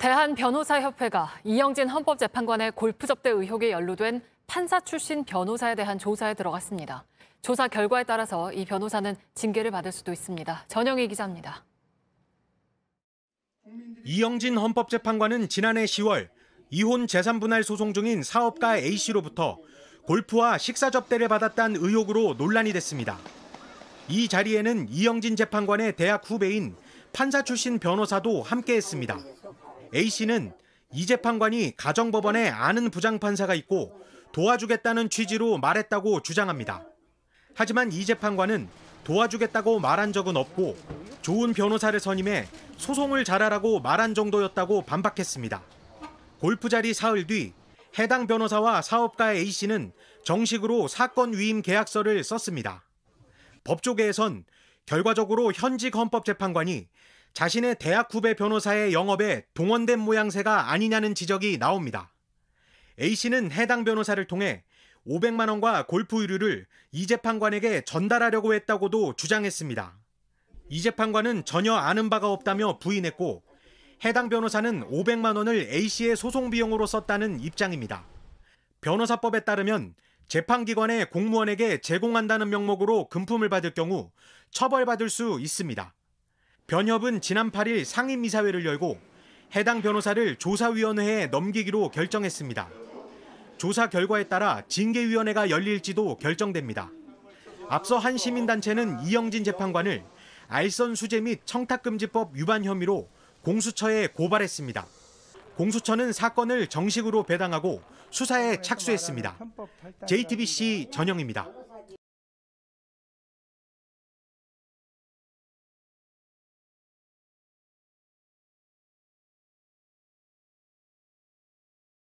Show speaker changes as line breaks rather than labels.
대한변호사협회가 이영진 헌법재판관의 골프 접대 의혹에 연루된 판사 출신 변호사에 대한 조사에 들어갔습니다. 조사 결과에 따라서 이 변호사는 징계를 받을 수도 있습니다. 전영희 기자입니다.
이영진 헌법재판관은 지난해 10월 이혼 재산 분할 소송 중인 사업가 A 씨로부터 골프와 식사 접대를 받았다는 의혹으로 논란이 됐습니다. 이 자리에는 이영진 재판관의 대학 후배인 판사 출신 변호사도 함께했습니다. A씨는 이 재판관이 가정법원에 아는 부장판사가 있고 도와주겠다는 취지로 말했다고 주장합니다. 하지만 이 재판관은 도와주겠다고 말한 적은 없고 좋은 변호사를 선임해 소송을 잘하라고 말한 정도였다고 반박했습니다. 골프 자리 사흘 뒤 해당 변호사와 사업가 A씨는 정식으로 사건 위임 계약서를 썼습니다. 법조계에선 결과적으로 현직 헌법재판관이 자신의 대학 후배 변호사의 영업에 동원된 모양새가 아니냐는 지적이 나옵니다. A씨는 해당 변호사를 통해 500만원과 골프의류를 이 재판관에게 전달하려고 했다고도 주장했습니다. 이 재판관은 전혀 아는 바가 없다며 부인했고 해당 변호사는 500만원을 A씨의 소송비용으로 썼다는 입장입니다. 변호사법에 따르면 재판기관의 공무원에게 제공한다는 명목으로 금품을 받을 경우 처벌받을 수 있습니다. 변협은 지난 8일 상임이사회를 열고 해당 변호사를 조사위원회에 넘기기로 결정했습니다. 조사 결과에 따라 징계위원회가 열릴지도 결정됩니다. 앞서 한 시민단체는 이영진 재판관을 알선 수재 및 청탁금지법 위반 혐의로 공수처에 고발했습니다. 공수처는 사건을 정식으로 배당하고 수사에 착수했습니다.
JTBC 전영입니다.